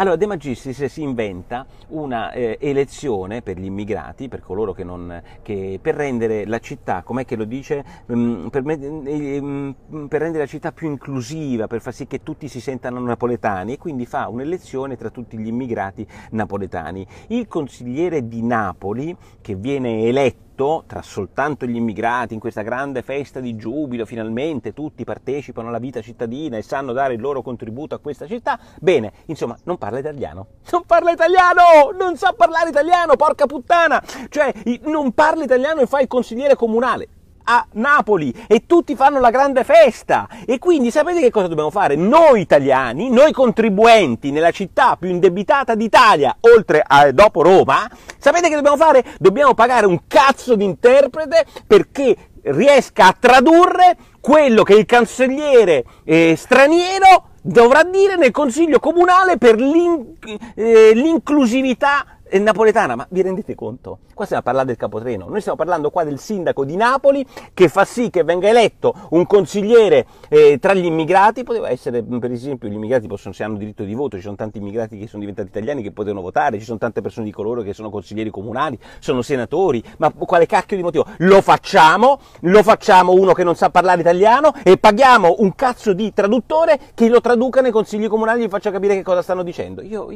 Allora De Magistris si inventa una eh, elezione per gli immigrati, per coloro che non... Che per rendere la città, com'è che lo dice? Mm, per, eh, mm, per rendere la città più inclusiva, per far sì che tutti si sentano napoletani e quindi fa un'elezione tra tutti gli immigrati napoletani. Il consigliere di Napoli, che viene eletto, tutto, tra soltanto gli immigrati, in questa grande festa di giubilo, finalmente tutti partecipano alla vita cittadina e sanno dare il loro contributo a questa città, bene, insomma, non parla italiano. Non parla italiano! Non sa parlare italiano, porca puttana! Cioè, non parla italiano e fa il consigliere comunale a Napoli e tutti fanno la grande festa. E quindi sapete che cosa dobbiamo fare? Noi italiani, noi contribuenti nella città più indebitata d'Italia, oltre a dopo Roma, sapete che dobbiamo fare? Dobbiamo pagare un cazzo di interprete perché riesca a tradurre quello che il cancelliere eh, straniero dovrà dire nel consiglio comunale per l'in- eh, l'inclusività è napoletana, ma vi rendete conto? Qua stiamo a parlare del capotreno, noi stiamo parlando qua del sindaco di Napoli che fa sì che venga eletto un consigliere eh, tra gli immigrati, poteva essere mm, per esempio gli immigrati possono, se hanno diritto di voto, ci sono tanti immigrati che sono diventati italiani che potevano votare, ci sono tante persone di coloro che sono consiglieri comunali, sono senatori, ma quale cacchio di motivo? Lo facciamo, lo facciamo uno che non sa parlare italiano e paghiamo un cazzo di traduttore che lo traduca nei consigli comunali e gli faccia capire che cosa stanno dicendo. Io,